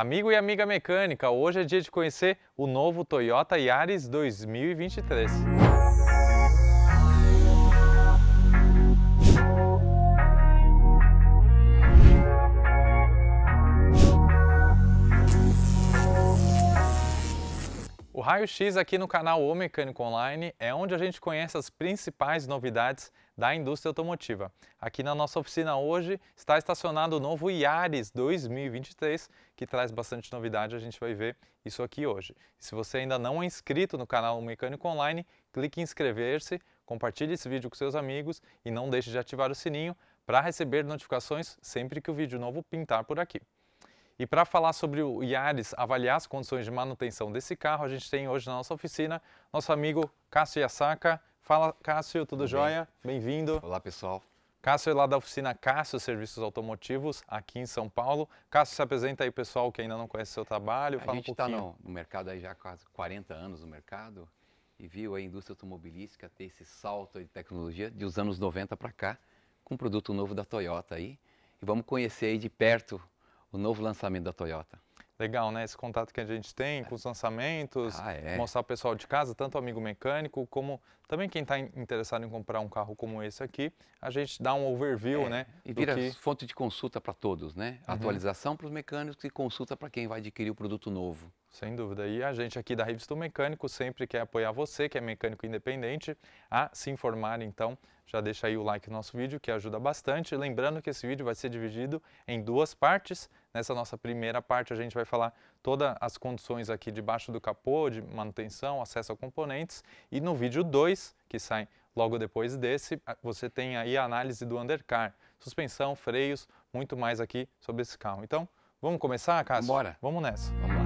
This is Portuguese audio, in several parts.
Amigo e amiga mecânica, hoje é dia de conhecer o novo Toyota Yaris 2023. Raio-X aqui no canal O Mecânico Online é onde a gente conhece as principais novidades da indústria automotiva. Aqui na nossa oficina hoje está estacionado o novo Yaris 2023, que traz bastante novidade, a gente vai ver isso aqui hoje. Se você ainda não é inscrito no canal O Mecânico Online, clique em inscrever-se, compartilhe esse vídeo com seus amigos e não deixe de ativar o sininho para receber notificações sempre que o vídeo novo pintar por aqui. E para falar sobre o Yaris, avaliar as condições de manutenção desse carro, a gente tem hoje na nossa oficina nosso amigo Cássio Yasaka. Fala, Cássio, tudo Bem. jóia? Bem-vindo. Olá, pessoal. Cássio é lá da oficina Cássio Serviços Automotivos, aqui em São Paulo. Cássio, se apresenta aí, pessoal, que ainda não conhece o seu trabalho. A gente está um tá no, no, mercado aí já há quase 40 anos no mercado e viu a indústria automobilística ter esse salto de tecnologia dos anos 90 para cá, com um produto novo da Toyota aí. E vamos conhecer aí de perto o novo lançamento da Toyota. Legal, né? Esse contato que a gente tem com os lançamentos, ah, é. mostrar o pessoal de casa, tanto amigo mecânico, como também quem está interessado em comprar um carro como esse aqui, a gente dá um overview, é. né? E vira que... fonte de consulta para todos, né? Uhum. Atualização para os mecânicos e consulta para quem vai adquirir o produto novo. Sem dúvida. E a gente aqui da Revista do Mecânico sempre quer apoiar você, que é mecânico independente, a se informar. Então, já deixa aí o like no nosso vídeo, que ajuda bastante. Lembrando que esse vídeo vai ser dividido em duas partes. Nessa nossa primeira parte, a gente vai falar todas as condições aqui debaixo do capô, de manutenção, acesso a componentes. E no vídeo 2, que sai logo depois desse, você tem aí a análise do undercar, suspensão, freios, muito mais aqui sobre esse carro. Então, vamos começar, Cássio? Bora! Vamos nessa! Vamos.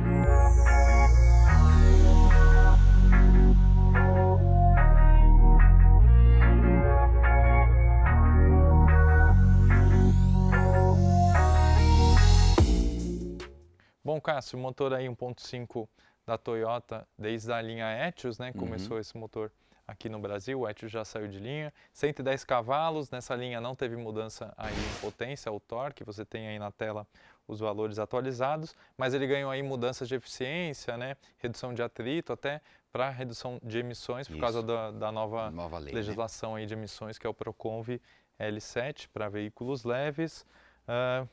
Cássio, motor aí 1.5 da Toyota desde a linha Etios, né? Começou uhum. esse motor aqui no Brasil, o Etios já saiu de linha. 110 cavalos, nessa linha não teve mudança aí em potência, o torque, você tem aí na tela os valores atualizados, mas ele ganhou aí mudanças de eficiência, né? Redução de atrito até para redução de emissões por Isso. causa da, da nova, nova lei, né? legislação né? aí de emissões que é o Proconv L7 para veículos leves. Uh,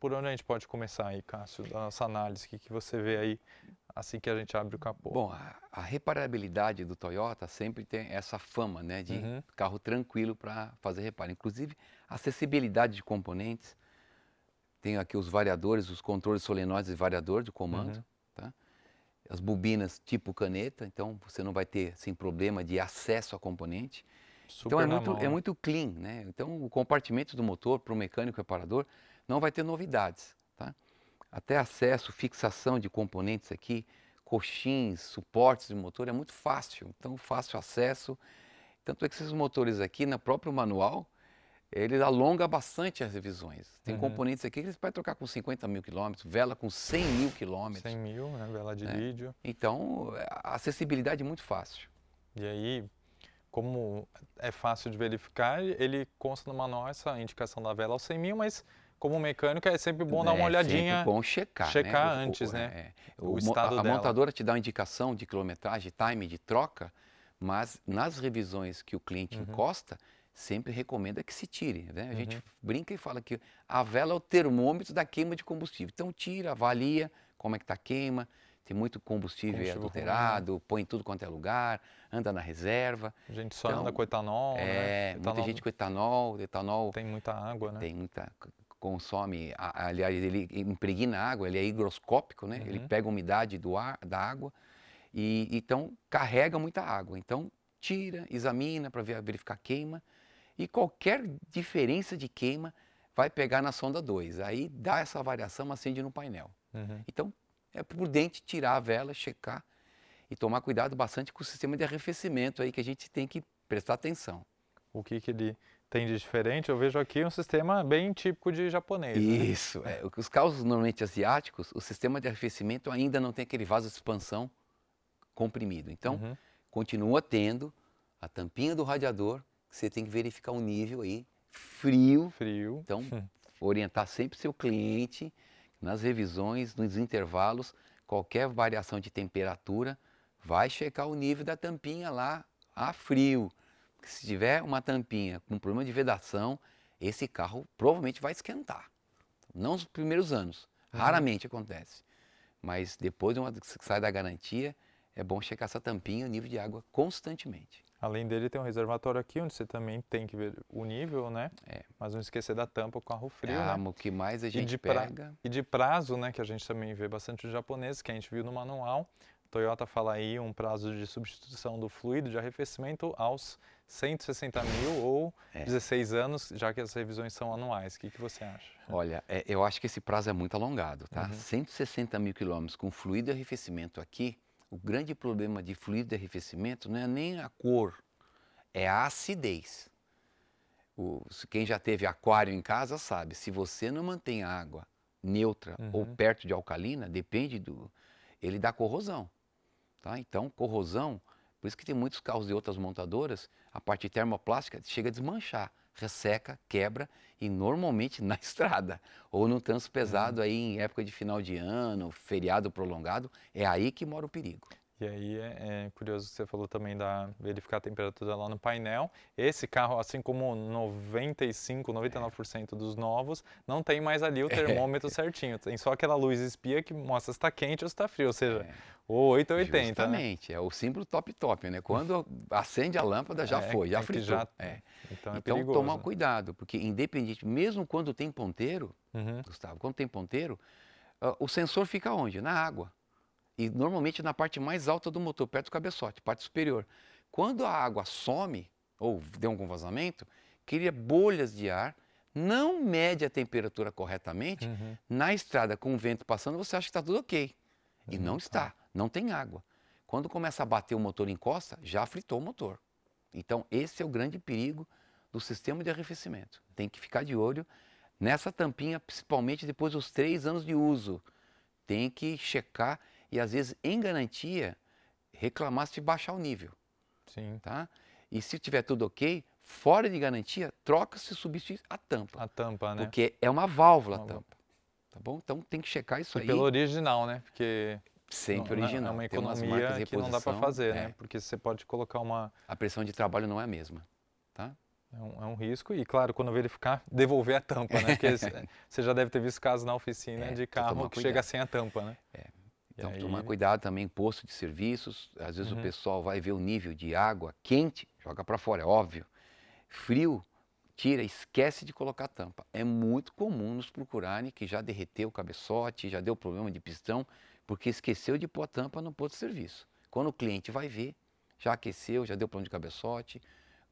por onde a gente pode começar aí, Cássio, da nossa análise? O que, que você vê aí assim que a gente abre o capô? Bom, a, a reparabilidade do Toyota sempre tem essa fama, né, de uhum. carro tranquilo para fazer reparo. Inclusive, acessibilidade de componentes. Tem aqui os variadores, os controles solenoides e variador de comando, uhum. tá? As bobinas tipo caneta, então você não vai ter sem assim, problema de acesso a componente. Então, Super então é muito, é né? muito clean, né? Então o compartimento do motor para o mecânico reparador não vai ter novidades. Tá? Até acesso, fixação de componentes aqui, coxins, suportes de motor é muito fácil, então fácil acesso. Tanto é que esses motores aqui, no próprio manual, ele alonga bastante as revisões. Tem uhum. componentes aqui que eles podem trocar com 50 mil quilômetros, vela com 100 mil quilômetros. 100 mil, né? Vela de é. vídeo. Então, a acessibilidade é muito fácil. E aí, como é fácil de verificar, ele consta no manual essa indicação da vela aos 100 mil, mas como mecânico, é sempre bom é, dar uma é, olhadinha. É bom checar. Né? Checar né? antes, o, né? É, é. o, o, estado a, a montadora te dá uma indicação de quilometragem, time de troca, mas nas revisões que o cliente uhum. encosta, sempre recomenda que se tire. Né? A uhum. gente brinca e fala que a vela é o termômetro da queima de combustível. Então tira, avalia como é que está a queima, tem muito combustível, adulterado, né? põe em tudo quanto é lugar, anda na reserva. A gente só então, anda com etanol, é, né? É, Muita gente com etanol, etanol... Tem muita água, né? Tem muita consome, aliás, ele impregna água, ele é higroscópico, né? Uhum. Ele pega umidade do ar, da água e então carrega muita água. Então tira, examina para verificar queima e qualquer diferença de queima vai pegar na sonda 2. Aí dá essa variação, acende no painel. Uhum. Então é prudente tirar a vela, checar e tomar cuidado bastante com o sistema de arrefecimento aí que a gente tem que prestar atenção. O que, que ele tem de diferente, eu vejo aqui um sistema bem típico de japonês. Né? Isso. Né? É, os causos normalmente asiáticos, o sistema de arrefecimento ainda não tem aquele vaso de expansão comprimido. Então, uhum. continua tendo a tampinha do radiador, que você tem que verificar o um nível aí, frio. Frio. Então, hum. orientar sempre seu cliente nas revisões, nos intervalos, qualquer variação de temperatura, vai checar o nível da tampinha lá a frio. Porque se tiver uma tampinha com problema de vedação, esse carro provavelmente vai esquentar. Não nos primeiros anos, raramente uhum. acontece. Mas depois de uma, que sai da garantia, é bom checar essa tampinha, o nível de água constantemente. Além dele, tem um reservatório aqui, onde você também tem que ver o nível, né? É. Mas não esquecer da tampa com carro frio, ah, né? o que mais a gente e de pega... Pra... E de prazo, né, que a gente também vê bastante os japoneses, que a gente viu no manual, Toyota fala aí um prazo de substituição do fluido de arrefecimento aos 160 mil ou é. 16 anos, já que as revisões são anuais. O que, que você acha? Olha, é, eu acho que esse prazo é muito alongado, tá? Uhum. 160 mil quilômetros com fluido de arrefecimento aqui, o grande problema de fluido de arrefecimento não é nem a cor, é a acidez. O, quem já teve aquário em casa sabe, se você não mantém a água neutra uhum. ou perto de alcalina, depende do... ele dá corrosão. Tá? Então, corrosão, por isso que tem muitos carros de outras montadoras, a parte termoplástica chega a desmanchar, resseca, quebra e normalmente na estrada ou no trânsito pesado uhum. aí em época de final de ano, feriado prolongado, é aí que mora o perigo. E aí é, é curioso que você falou também da verificar a temperatura lá no painel. Esse carro, assim como 95, 99% dos novos, não tem mais ali o é. termômetro é. certinho. Tem só aquela luz espia que mostra se está quente ou se está frio. Ou seja, é. ou 8 80. Né? Justamente, né? é o símbolo top top, né? Quando acende a lâmpada já é, foi, já fritou. Já... É. Então, é então toma né? cuidado, porque independente, mesmo quando tem ponteiro, uhum. Gustavo, quando tem ponteiro, ah, o sensor fica onde? Na água e normalmente na parte mais alta do motor, perto do cabeçote, parte superior. Quando a água some ou deu algum vazamento, cria bolhas de ar, não mede a temperatura corretamente. Uhum. Na estrada, com o vento passando, você acha que está tudo ok. E não uhum. está, não tem água. Quando começa a bater o motor em costa já fritou o motor. Então, esse é o grande perigo do sistema de arrefecimento. Tem que ficar de olho nessa tampinha, principalmente depois dos três anos de uso. Tem que checar e às vezes em garantia reclamar se baixar o nível. Sim. Tá? E se tiver tudo ok, fora de garantia, troca-se substitui a tampa. A tampa, né? Porque é uma válvula uma a tampa. Válvula. Tá bom? Então tem que checar isso e aí. Pelo original, né? Porque sempre não, é, original. É uma economia que não dá para fazer, né? é. né? Porque você pode colocar uma A pressão de trabalho não é a mesma, tá? É um, é um risco e, claro, quando verificar, devolver a tampa, né? Porque você já deve ter visto casos na oficina é, de carro que chega sem a tampa, né? É, então, aí... tomar é cuidado também, posto de serviços. Às vezes uhum. o pessoal vai ver o nível de água quente, joga para fora, é óbvio. Frio, tira, esquece de colocar tampa. É muito comum nos procurarem que já derreteu o cabeçote, já deu problema de pistão, porque esqueceu de pôr a tampa no posto de serviço. Quando o cliente vai ver, já aqueceu, já deu problema de cabeçote,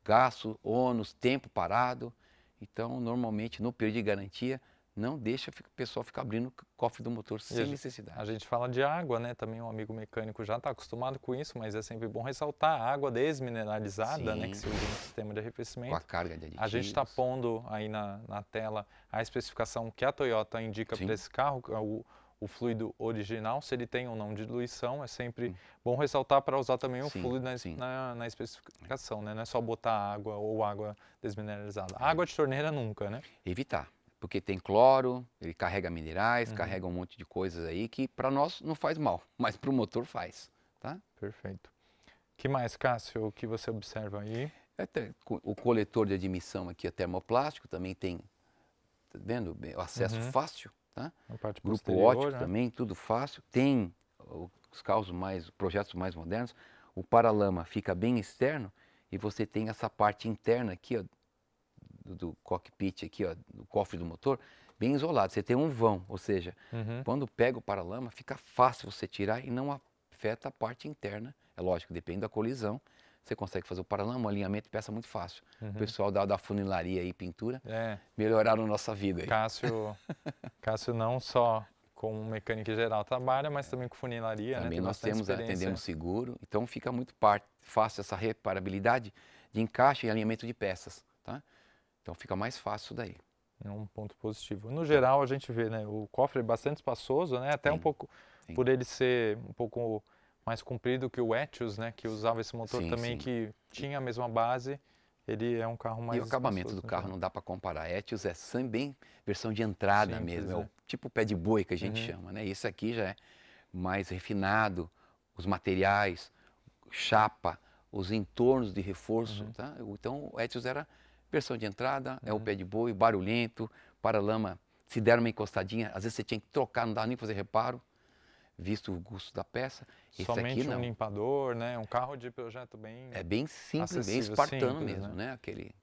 gasto, ônus, tempo parado. Então, normalmente, no período de garantia, não deixa o pessoal ficar abrindo o cofre do motor sem necessidade. A gente fala de água, né? Também um amigo mecânico já está acostumado com isso, mas é sempre bom ressaltar a água desmineralizada, Sim. né? Que se usa no sistema de arrefecimento. Com a carga de aditivos. A gente está pondo aí na, na tela a especificação que a Toyota indica para esse carro, é o, o fluido original, se ele tem ou não diluição, é sempre hum. bom ressaltar para usar também o sim, fluido na, na, na, especificação, né? Não é só botar água ou água desmineralizada. Água de torneira nunca, né? Evitar porque tem cloro, ele carrega minerais, uhum. carrega um monte de coisas aí que para nós não faz mal, mas para o motor faz, tá? Perfeito. Que mais, Cássio, o que você observa aí? Até, o coletor de admissão aqui é termoplástico, também tem, tá vendo? Acesso uhum. fácil, tá? Grupo ótico né? também, tudo fácil. Tem os carros mais, projetos mais modernos, o paralama fica bem externo e você tem essa parte interna aqui, ó, do cockpit aqui, ó, do cofre do motor, bem isolado. Você tem um vão, ou seja, uhum. quando pega o paralama, fica fácil você tirar e não afeta a parte interna. É lógico, depende da colisão. Você consegue fazer o paralama, o alinhamento, peça muito fácil. Uhum. O pessoal da, da funilaria e pintura é. melhoraram nossa vida. Aí. Cássio, Cássio não só como mecânico geral trabalha, mas também com funilaria. Né? Também né? nós temos, é, atendemos seguro, então fica muito fácil essa reparabilidade de encaixe e alinhamento de peças. Tá? Então fica mais fácil daí. É um ponto positivo. No geral, a gente vê, né? O cofre é bastante espaçoso, né? Até Sim. um pouco, Sim. por ele ser um pouco mais comprido que o Etios, né, que usava esse motor sim, também sim. que tinha a mesma base, ele é um carro mais E o acabamento do carro né. não dá para comparar. Etios é bem versão de entrada Simples, mesmo, é. o é. tipo pé de boi que a gente uhum. chama, né? Isso aqui já é mais refinado, os materiais, chapa, os entornos de reforço, uhum. tá? Então o Etios era Versão de entrada uhum. é o uhum. pé de boi, barulhento, para lama se der uma encostadinha, às vezes você tinha que trocar, não dava nem fazer reparo, visto o gosto da peça. Somente aqui, um limpador, né? Um carro de projeto bem É bem simples, bem espartano simples, mesmo, né? né? Aquele...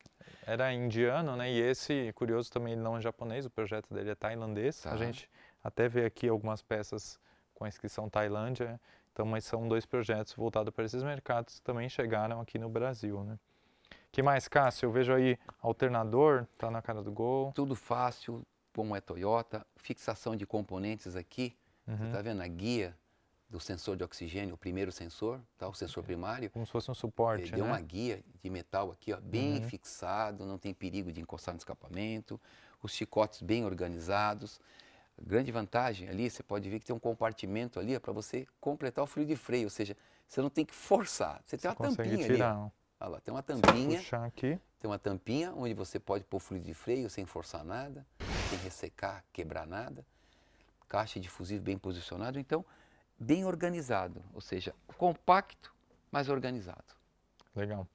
Era indiano, né? E esse, curioso também, não é japonês, o projeto dele é tailandês. Tá. A gente até vê aqui algumas peças com a inscrição Tailândia, então, mas são dois projetos voltados para esses mercados que também chegaram aqui no Brasil, né? que mais, Cássio? Eu vejo aí alternador, tá na cara do gol. Tudo fácil, como é Toyota. Fixação de componentes aqui. Uhum. Você tá vendo a guia do sensor de oxigênio, o primeiro sensor, tá? o uhum. sensor primário. Como se fosse um suporte, é, Ele né? Deu uma guia de metal aqui, ó, bem uhum. fixado, não tem perigo de encostar no escapamento. Os chicotes bem organizados. Grande vantagem ali, você pode ver que tem um compartimento ali para você completar o fluido de freio, ou seja, você não tem que forçar. Você, você tem uma tampinha tirar, ali. Olha lá, tem uma tampinha. puxar aqui. Tem uma tampinha onde você pode pôr fluido de freio sem forçar nada, sem ressecar, quebrar nada. Caixa de fusível bem posicionado, então bem organizado, ou seja, compacto, mas organizado. Legal.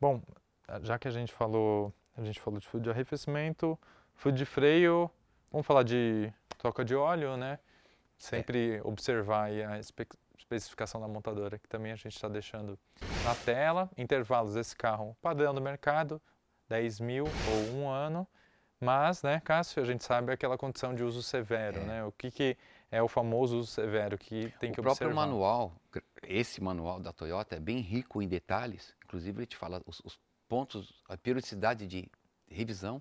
Bom, eh, já que a gente falou, a gente falou de fluido de arrefecimento, fluido de freio, vamos falar de troca de óleo, né? É. Sempre é. observar a especificação da montadora, que também a gente está deixando na tela. Intervalos desse carro padrão do mercado, 10 mil ou um ano. Mas, né, Cássio, a gente sabe aquela condição de uso severo, é. né? O que, que é o famoso uso severo que tem o que observar? O próprio manual, esse manual da Toyota é bem rico em detalhes. Inclusive, ele te fala os, os pontos, a periodicidade de revisão.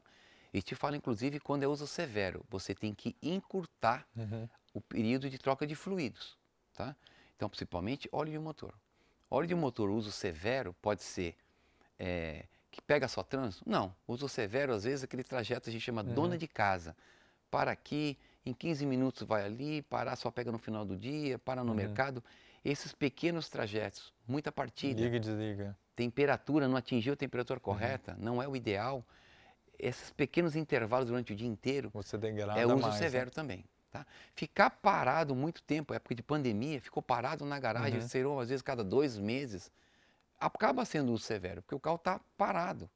E te fala, inclusive, quando é uso severo, você tem que encurtar uhum. o período de troca de fluidos, tá? Então, principalmente óleo de motor. Óleo de motor, uso severo, pode ser é, que pega só trânsito? Não. Uso severo, às vezes, aquele trajeto a gente chama uhum. dona de casa. Para aqui, em 15 minutos vai ali, parar só pega no final do dia, para no uhum. mercado. Esses pequenos trajetos, muita partida. Liga e desliga. Temperatura, não atingiu a temperatura uhum. correta, uhum. não é o ideal. Esses pequenos intervalos durante o dia inteiro Você degrada é uso mais, né? severo né? também. Tá? Ficar parado muito tempo, época de pandemia, ficou parado na garagem, uhum. serou às vezes cada dois meses, acaba sendo uso severo, porque o carro está parado.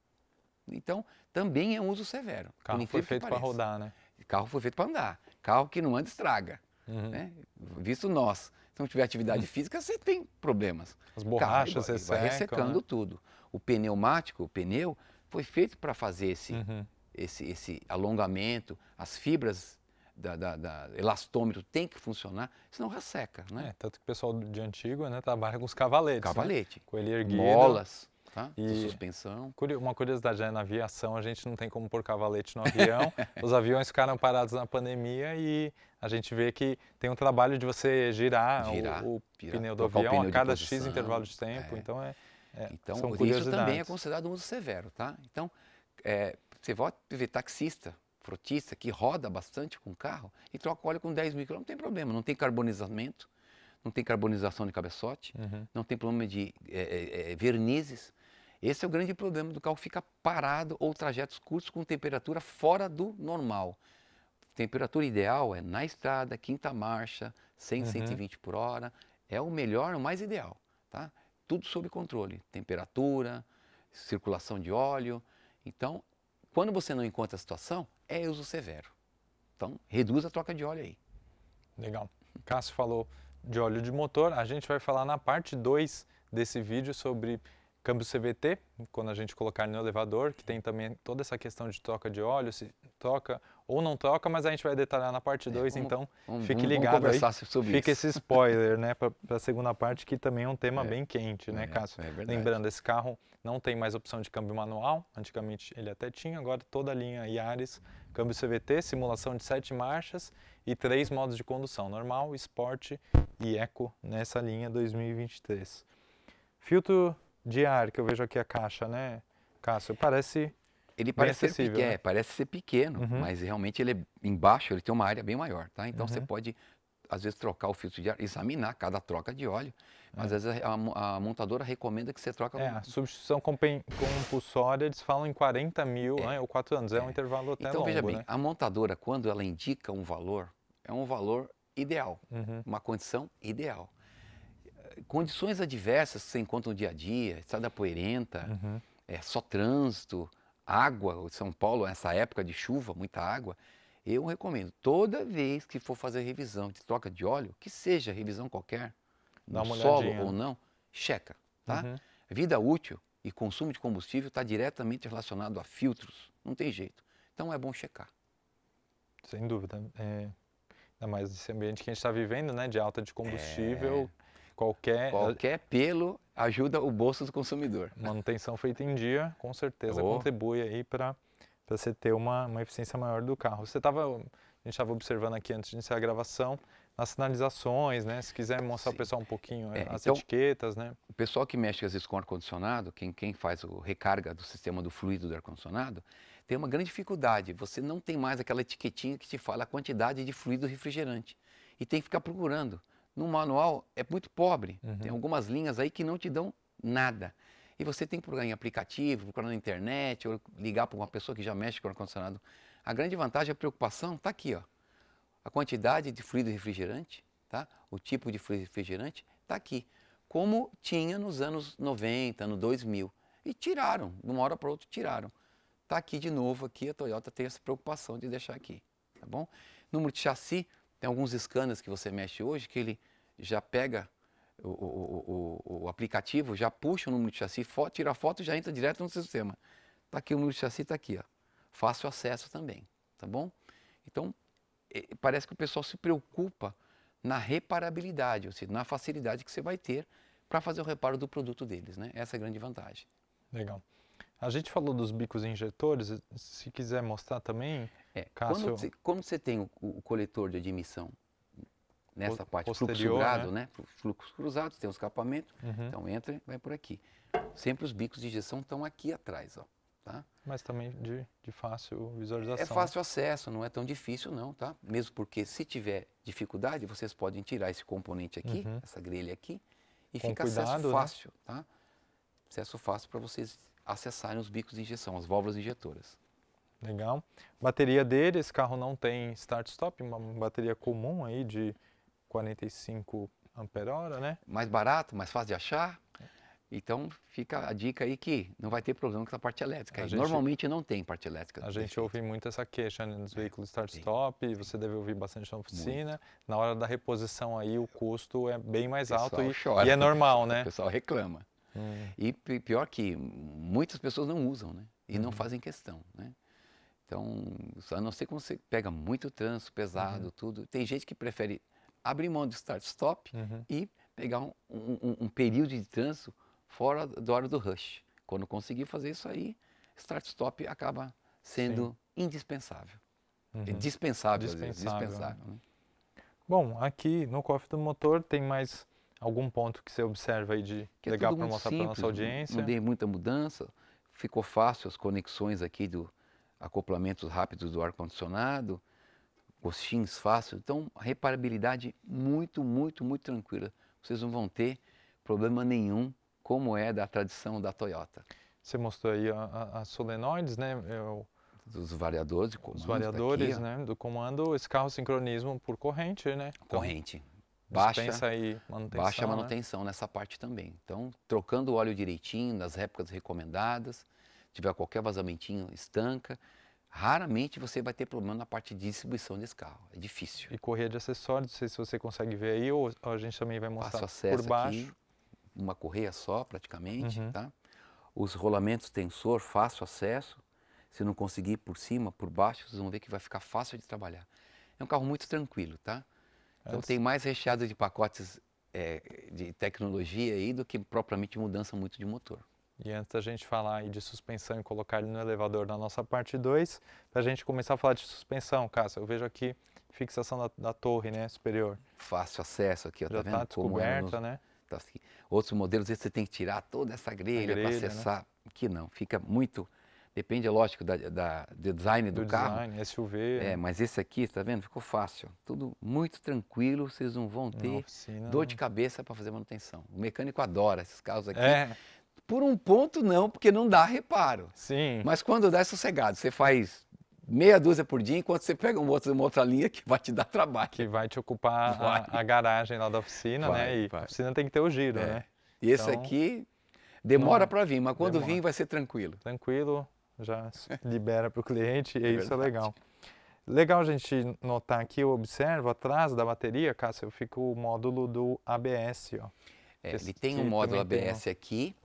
Então, também é um uso severo. O né? carro foi feito para rodar, né? O carro foi feito para andar. Carro que não anda, estraga. Uhum. Né? Visto nós. Se não tiver atividade uhum. física, você tem problemas. As borrachas, você vai, ressecando né? tudo. O pneumático, o pneu, foi feito para fazer esse, uhum. esse, esse alongamento. As fibras da, da, da, elastômetro tem que funcionar, senão resseca, né? É, tanto que o pessoal de antigo né, trabalha com os cavaletes. Né? Cavalete. Né? Com ele erguido. Molas. Tá? E de suspensão. Uma curiosidade, né? na aviação a gente não tem como pôr cavalete no avião. Os aviões ficaram parados na pandemia e a gente vê que tem um trabalho de você girar, girar o, o girar, pneu do avião pneu a cada posição, X intervalo de tempo. É. Então, é, é, então são isso também é considerado um uso severo. Tá? Então, é, você para ver taxista, frotista que roda bastante com carro e troca óleo com 10 mil quilômetros, não tem problema, não tem carbonizamento, não tem carbonização de cabeçote, uhum. não tem problema de é, é, é vernizes. Esse é o grande problema do carro, fica parado ou trajetos curtos com temperatura fora do normal. Temperatura ideal é na estrada, quinta marcha, 100, uhum. 120 por hora, é o melhor, o mais ideal, tá? Tudo sob controle, temperatura, circulação de óleo. Então, quando você não encontra a situação, é uso severo. Então, reduz a troca de óleo aí. Legal. Cássio falou de óleo de motor. A gente vai falar na parte 2 desse vídeo sobre câmbio CVT, quando a gente colocar no elevador, que tem também toda essa questão de troca de óleo, se toca ou não troca mas a gente vai detalhar na parte 2, é, então vamos, fique ligado vamos aí. Sobre Fica isso. esse spoiler, né, para a segunda parte, que também é um tema é, bem quente, né, é, Cássio? É Lembrando, esse carro não tem mais opção de câmbio manual, antigamente ele até tinha, agora toda a linha Yaris, câmbio CVT, simulação de sete marchas e três modos de condução, normal, esporte e eco, nessa linha 2023. Filtro de ar, que eu vejo aqui a caixa, né, Cássio? Parece. Ele parece ser, pequeno, né? É, parece ser pequeno, uhum. mas realmente ele é embaixo, ele tem uma área bem maior, tá? Então uhum. você pode, às vezes, trocar o filtro de ar, examinar cada troca de óleo, mas é. às vezes a, a, montadora recomenda que você troque. É, a substituição compulsória, eles falam em 40 mil é. né, ou 4 anos, é, é, um intervalo até então, longo. veja bem, né? a montadora, quando ela indica um valor, é um valor ideal, uhum. uma condição ideal condições adversas que você encontra no dia a dia, estrada poeirenta, uhum. é, só trânsito, água, São Paulo, nessa época de chuva, muita água, eu recomendo, toda vez que for fazer revisão de troca de óleo, que seja revisão qualquer, no solo olhadinha. ou não, checa, tá? Uhum. Vida útil e consumo de combustível está diretamente relacionado a filtros, não tem jeito. Então é bom checar. Sem dúvida. É, ainda mais nesse ambiente que a gente está vivendo, né? De alta de combustível. É Qualquer... Qualquer pelo ajuda o bolso do consumidor. Manutenção feita em dia, com certeza, oh. contribui aí para você ter uma, uma eficiência maior do carro. Você tava a gente estava observando aqui antes de iniciar a gravação, nas sinalizações, né? Se quiser mostrar para o pessoal um pouquinho é, as então, etiquetas, né? O pessoal que mexe às vezes com ar-condicionado, quem, quem faz o recarga do sistema do fluido do ar-condicionado, tem uma grande dificuldade. Você não tem mais aquela etiquetinha que te fala a quantidade de fluido refrigerante. E tem que ficar procurando no manual é muito pobre. Uhum. Tem algumas linhas aí que não te dão nada. E você tem que procurar em aplicativo, procurar na internet, ou ligar para uma pessoa que já mexe com o ar-condicionado. A grande vantagem, a preocupação está aqui, ó. A quantidade de fluido refrigerante, tá? O tipo de fluido refrigerante está aqui. Como tinha nos anos 90, ano 2000. E tiraram, de uma hora para outra tiraram. Está aqui de novo, aqui a Toyota tem essa preocupação de deixar aqui, tá bom? Número de chassi, tem alguns scanners que você mexe hoje que ele já pega o, o, o, o aplicativo, já puxa o número de chassi, tira a foto e já entra direto no sistema. Está aqui o número de chassi, está aqui. Ó. Fácil acesso também, tá bom? Então, é, parece que o pessoal se preocupa na reparabilidade, ou seja, na facilidade que você vai ter para fazer o reparo do produto deles. Né? Essa é a grande vantagem. Legal. A gente falou dos bicos injetores, se quiser mostrar também, é, Cássio... Quando, você tem o, o, coletor de admissão nessa o, parte, fluxo cruzado, né? né? Fluxo cruzado, tem o um escapamento, uhum. então entra e vai por aqui. Sempre os bicos de injeção estão aqui atrás, ó. Tá? Mas também de, de, fácil visualização. É fácil acesso, não é tão difícil não, tá? Mesmo porque se tiver dificuldade, vocês podem tirar esse componente aqui, uhum. essa grelha aqui, e Com fica cuidado, acesso né? fácil, né? tá? Acesso fácil para vocês acessarem os bicos de injeção, as válvulas injetoras. Legal. Bateria dele, esse carro não tem start-stop, uma bateria comum aí de 45 ampere-hora, né? Mais barato, mais fácil de achar. Então fica a dica aí que não vai ter problema com essa parte elétrica. Gente, Normalmente não tem parte elétrica. A gente ouve muito essa queixa né, nos é, veículos start-stop, você deve ouvir bastante na oficina. Muito. Na hora da reposição aí o custo é bem mais alto e, chora, e é normal, né? O pessoal reclama. É. E pior que muitas pessoas não usam, né? E uhum. não fazem questão, né? Então, a não ser como você pega muito trânsito pesado, uhum. tudo. Tem gente que prefere abrir mão do start-stop uhum. e pegar um, um, um, período de trânsito fora da hora do rush. Quando conseguir fazer isso aí, start-stop acaba sendo Sim. indispensável. É uhum. É dispensável, dispensável. Vezes, dispensável né? Bom, aqui no cofre do motor tem mais Algum ponto que você observa aí de que é legal é para mostrar para nossa audiência? Não dei muita mudança, ficou fácil as conexões aqui do acoplamentos rápidos do ar-condicionado, os chins fácil, então a reparabilidade muito, muito, muito tranquila. Vocês não vão ter problema nenhum como é da tradição da Toyota. Você mostrou aí as solenoides, né? Eu é dos variadores de comando. Os variadores, daqui, né, do comando, esse carro sincronismo por corrente, né? Então, corrente baixa, e manutenção, baixa a né? manutenção né? nessa parte também. Então, trocando o óleo direitinho, nas épocas recomendadas, tiver qualquer vazamentinho, estanca. Raramente você vai ter problema na parte de distribuição desse carro. É difícil. E correia de acessórios, não sei se você consegue ver aí, ou a gente também vai mostrar por baixo. Aqui, uma correia só, praticamente, uhum. tá? Os rolamentos tensor, fácil acesso. Se não conseguir por cima, por baixo, vocês vão ver que vai ficar fácil de trabalhar. É um carro muito tranquilo, tá? Então tem mais recheado de pacotes é, de tecnologia aí do que propriamente mudança muito de motor. E antes da gente falar aí de suspensão e colocar ele no elevador na nossa parte 2, para a gente começar a falar de suspensão, Cássio, eu vejo aqui fixação da, da torre né, superior. Fácil acesso aqui, ó, tá Já tá vendo? Tá é descoberta, nos, né? Tá assim. Outros modelos, você tem que tirar toda essa grelha, grelha para né? acessar. Né? Que não, fica muito Depende, é lógico, da, da, do design do, do carro. Design, SUV. É, né? mas esse aqui, tá vendo? Ficou fácil. Tudo muito tranquilo, vocês não vão ter dor né? de cabeça para fazer manutenção. O mecânico adora esses carros aqui. É. Por um ponto, não, porque não dá reparo. Sim. Mas quando dá, é sossegado. Você faz meia dúzia por dia, enquanto você pega um outro, uma outra linha que vai te dar trabalho. Que vai te ocupar vai. A, a, garagem lá da oficina, né? vai, né? E vai. a oficina tem que ter o giro, é. né? E esse então... aqui demora para vir, mas quando vir vai ser tranquilo. Tranquilo, já libera para o cliente e é isso é verdade. é legal. Legal a gente notar aqui, eu observo atrás da bateria, Cássio, fica o módulo do ABS. Ó. É, ele tem um módulo ABS tem, aqui.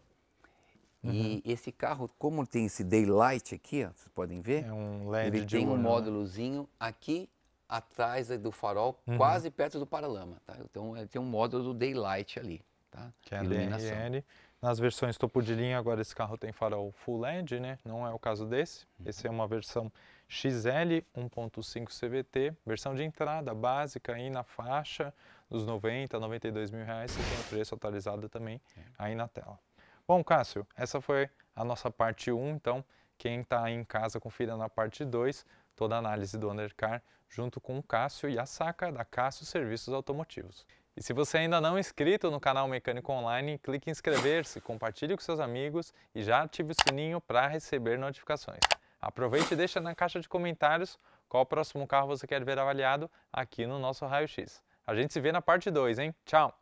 Uhum. E esse carro, como tem esse daylight aqui, ó, vocês podem ver, é um LED ele tem um né? módulozinho aqui atrás do farol, uhum. quase perto do paralama. Tá? Então ele tem um módulo do daylight ali. Tá? Que é a DRL. Nas versões topo de linha, agora esse carro tem farol full LED, né? Não é o caso desse. Uhum. Esse é uma versão XL 1.5 CVT, versão de entrada básica aí na faixa dos 90, 92 mil reais. Você tem o preço atualizado também é. aí na tela. Bom, Cássio, essa foi a nossa parte 1. Então, quem está em casa, confira na parte 2 toda a análise do Undercar junto com o Cássio e a Saca da Cássio Serviços Automotivos. E se você ainda não é inscrito no canal Mecânico Online, clique em inscrever-se, compartilhe com seus amigos e já ative o sininho para receber notificações. Aproveite e deixa na caixa de comentários qual próximo carro você quer ver avaliado aqui no nosso Raio X. A gente se vê na parte 2, hein? Tchau!